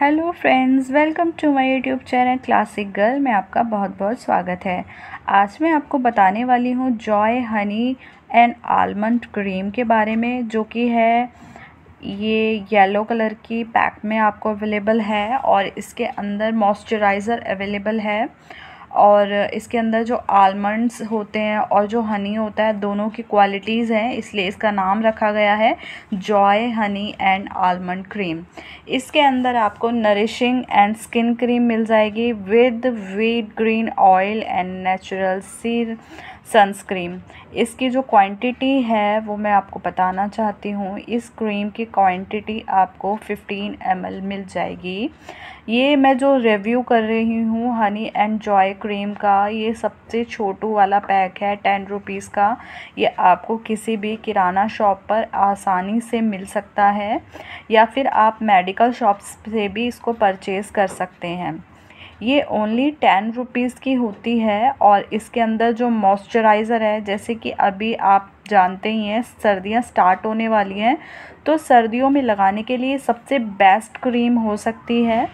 hello friends welcome to my YouTube channel classic girl में आपका बहुत बहुत स्वागत है आज मैं आपको बताने वाली हूँ Joy honey and almond cream के बारे में जो कि है ये येलो कलर की पैक में आपको अवेलेबल है और इसके अंदर मॉइस्चराइज़र अवेलेबल है और इसके अंदर जो आलमंड्स होते हैं और जो हनी होता है दोनों की क्वालिटीज़ हैं इसलिए इसका नाम रखा गया है Joy honey and almond cream इसके अंदर आपको नरिशिंग एंड स्किन क्रीम मिल जाएगी with wheat green oil and natural sheer sunscreen इसकी जो क्वांटिटी है वो मैं आपको बताना चाहती हूँ इस क्रीम की क्वांटिटी आपको 15 एम मिल जाएगी ये मैं जो रिव्यू कर रही हूँ हनी एंड जॉय क्रीम का ये सबसे छोटू वाला पैक है टेन रुपीज़ का ये आपको किसी भी किराना शॉप पर आसानी से मिल सकता है या फिर आप मेडिकल शॉप्स से भी इसको परचेज़ कर सकते हैं ये ओनली टेन रुपीज़ की होती है और इसके अंदर जो मॉइस्चराइज़र है जैसे कि अभी आप जानते ही हैं सर्दियाँ स्टार्ट होने वाली हैं तो सर्दियों में लगाने के लिए सबसे बेस्ट क्रीम हो सकती है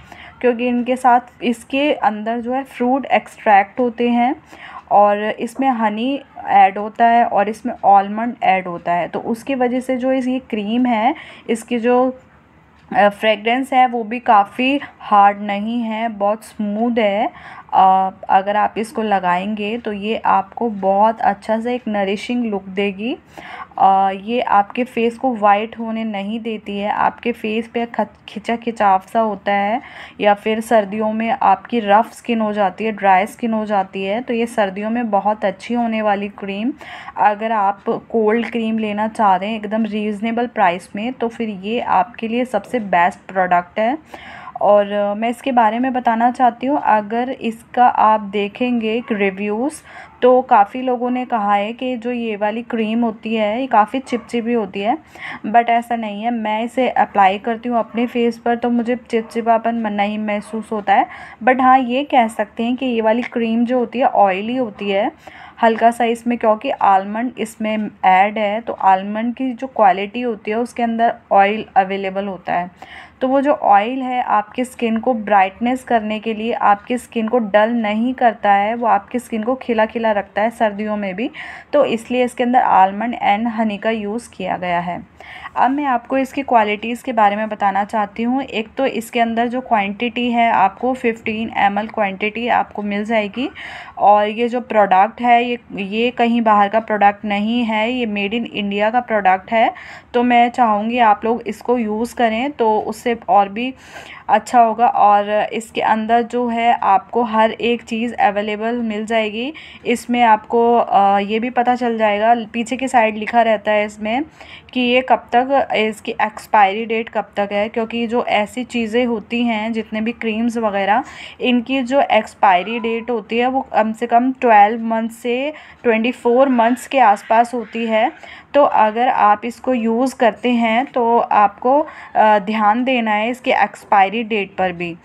क्योंकि इनके साथ इसके अंदर जो है फ्रूट एक्सट्रैक्ट होते हैं और इसमें हनी ऐड होता है और इसमें आलमंड ऐड होता है तो उसकी वजह से जो इस ये क्रीम है इसकी जो फ्रेगरेंस है वो भी काफ़ी हार्ड नहीं है बहुत स्मूद है अगर आप इसको लगाएंगे तो ये आपको बहुत अच्छा से एक नरिशिंग लुक देगी ये आपके फेस को वाइट होने नहीं देती है आपके फेस पे खिंचा खिंचाव सा होता है या फिर सर्दियों में आपकी रफ़ स्किन हो जाती है ड्राई स्किन हो जाती है तो ये सर्दियों में बहुत अच्छी होने वाली क्रीम अगर आप कोल्ड क्रीम लेना चाह रहे हैं एकदम रीज़नेबल प्राइस में तो फिर ये आपके लिए सबसे बेस्ट प्रोडक्ट है और मैं इसके बारे में बताना चाहती हूँ अगर इसका आप देखेंगे रिव्यूज़ तो काफ़ी लोगों ने कहा है कि जो ये वाली क्रीम होती है ये काफ़ी चिपचिपी होती है बट ऐसा नहीं है मैं इसे अप्लाई करती हूँ अपने फेस पर तो मुझे चिपचिपापन नहीं महसूस होता है बट हाँ ये कह सकते हैं कि ये वाली क्रीम जो होती है ऑयली होती है हल्का सा इसमें क्योंकि आलमंड इसमें ऐड है तो आलमंड की जो क्वालिटी होती है उसके अंदर ऑयल अवेलेबल होता है तो वो जो ऑयल है आपकी स्किन को ब्राइटनेस करने के लिए आपकी स्किन को डल नहीं करता है वो आपकी स्किन को खिला खिला रखता है सर्दियों में भी तो इसलिए इसके अंदर आलमंड एंड हनी का यूज़ किया गया है अब मैं आपको इसकी क्वालिटीज़ के बारे में बताना चाहती हूँ एक तो इसके अंदर जो क्वांटिटी है आपको 15 एम क्वांटिटी आपको मिल जाएगी और ये जो प्रोडक्ट है ये ये कहीं बाहर का प्रोडक्ट नहीं है ये मेड इन इंडिया का प्रोडक्ट है तो मैं चाहूँगी आप लोग इसको यूज़ करें तो उससे और भी अच्छा होगा और इसके अंदर जो है आपको हर एक चीज़ अवेलेबल मिल जाएगी इस इसमें आपको ये भी पता चल जाएगा पीछे की साइड लिखा रहता है इसमें कि ये कब तक इसकी एक्सपायरी डेट कब तक है क्योंकि जो ऐसी चीज़ें होती हैं जितने भी क्रीम्स वगैरह इनकी जो एक्सपायरी डेट होती है वो कम से कम ट्वेल्व मंथ से ट्वेंटी फोर मंथ्स के आसपास होती है तो अगर आप इसको यूज़ करते हैं तो आपको ध्यान देना है इसकी एक्सपायरी डेट पर भी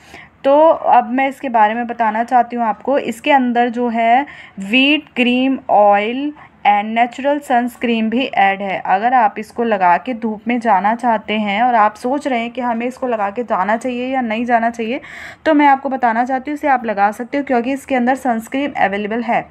तो अब मैं इसके बारे में बताना चाहती हूँ आपको इसके अंदर जो है wheat cream oil and natural sunscreen भी ऐड है अगर आप इसको लगा के धूप में जाना चाहते हैं और आप सोच रहे हैं कि हमें इसको लगा के जाना चाहिए या नहीं जाना चाहिए तो मैं आपको बताना चाहती हूँ इसे आप लगा सकते हो क्योंकि इसके अंदर सनस्क्रीन अवेलेबल है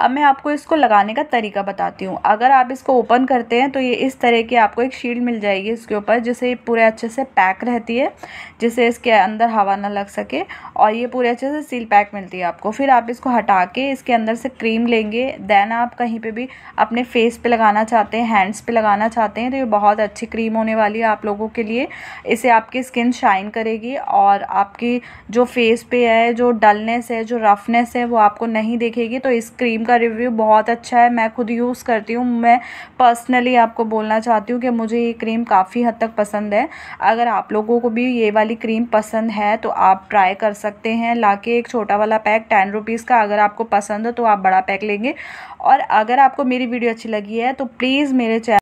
अब मैं आपको इसको लगाने का तरीका बताती हूँ अगर आप इसको ओपन करते हैं तो ये इस तरह की आपको एक शील्ड मिल जाएगी इसके ऊपर जिसे पूरे अच्छे से पैक रहती है जिससे इसके अंदर हवा ना लग सके और ये पूरे अच्छे से सील पैक मिलती है आपको फिर आप इसको हटा के इसके अंदर से क्रीम लेंगे देन आप कहीं पर भी अपने फेस पर लगाना चाहते हैं हैंड्स पर लगाना चाहते हैं तो ये बहुत अच्छी क्रीम होने वाली है आप लोगों के लिए इसे आपकी स्किन शाइन करेगी और आपकी जो फेस पे है जो डलनेस है जो रफनेस है वो आपको नहीं देखेगी तो इस क्रीम क्रीम का रिव्यू बहुत अच्छा है मैं खुद यूज़ करती हूँ मैं पर्सनली आपको बोलना चाहती हूँ कि मुझे ये क्रीम काफ़ी हद तक पसंद है अगर आप लोगों को भी ये वाली क्रीम पसंद है तो आप ट्राई कर सकते हैं ला एक छोटा वाला पैक टेन रुपीज़ का अगर आपको पसंद हो तो आप बड़ा पैक लेंगे और अगर आपको मेरी वीडियो अच्छी लगी है तो प्लीज़ मेरे चैनल